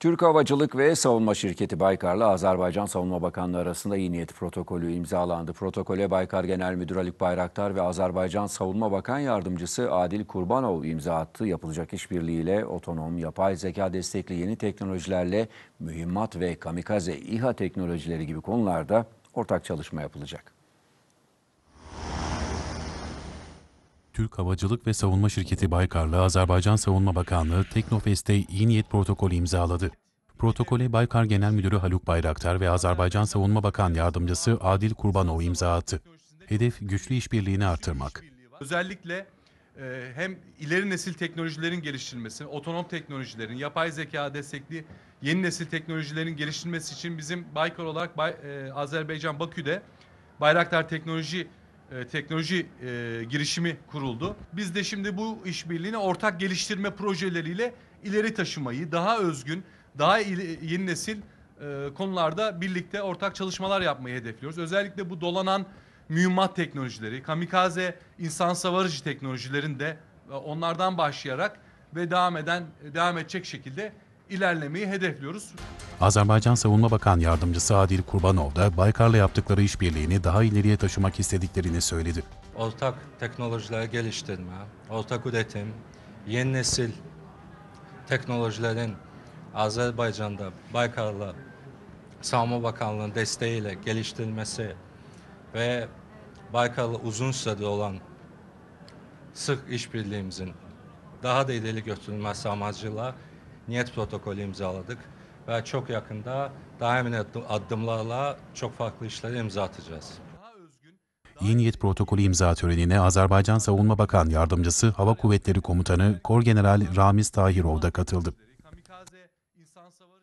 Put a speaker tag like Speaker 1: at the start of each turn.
Speaker 1: Türk Havacılık ve Savunma Şirketi Baykar'la Azerbaycan Savunma Bakanlığı arasında iyi niyet protokolü imzalandı. Protokole Baykar Genel Müdür Ali Bayraktar ve Azerbaycan Savunma Bakan Yardımcısı Adil Kurbanov imza attı. Yapılacak işbirliğiyle otonom, yapay zeka destekli yeni teknolojilerle mühimmat ve kamikaze İHA teknolojileri gibi konularda ortak çalışma yapılacak.
Speaker 2: Türk Havacılık ve Savunma Şirketi Baykar'la Azerbaycan Savunma Bakanlığı Teknofest'te iyi niyet protokolü imzaladı. Protokole Baykar Genel Müdürü Haluk Bayraktar ve Azerbaycan Savunma Bakan Yardımcısı Adil Kurbanov imza attı. Hedef güçlü işbirliğini artırmak.
Speaker 3: Özellikle e, hem ileri nesil teknolojilerin geliştirilmesi, otonom teknolojilerin, yapay zeka destekli yeni nesil teknolojilerin geliştirilmesi için bizim Baykar olarak e, Azerbaycan Bakü'de Bayraktar Teknoloji e, teknoloji e, girişimi kuruldu. Biz de şimdi bu işbirliğini ortak geliştirme projeleriyle ileri taşımayı, daha özgün, daha ili, yeni nesil e, konularda birlikte ortak çalışmalar yapmayı hedefliyoruz. Özellikle bu dolanan mühimmat teknolojileri, kamikaze insan savarıcı teknolojilerin de e, onlardan başlayarak ve devam eden devam edecek şekilde ilerlemeyi hedefliyoruz.
Speaker 2: Azerbaycan Savunma Bakan Yardımcısı Adil Kurbanov da Baykar'la yaptıkları işbirliğini daha ileriye taşımak istediklerini söyledi.
Speaker 4: Ortak teknolojiler geliştirme, ortak üretim, yeni nesil teknolojilerin Azerbaycan'da Baykar'la Savunma Bakanlığı'nın desteğiyle geliştirilmesi ve Baykar'la uzun süredir olan sık işbirliğimizin daha da ileri götürülmesi amacıyla niyet protokolü imzaladık ve çok yakında daha adımlarla çok farklı işler imza atacağız.
Speaker 2: İyi niyet protokolü imza törenine Azerbaycan Savunma Bakan Yardımcısı Hava Kuvvetleri Komutanı Korgeneral Ramiz Tahirov da katıldı.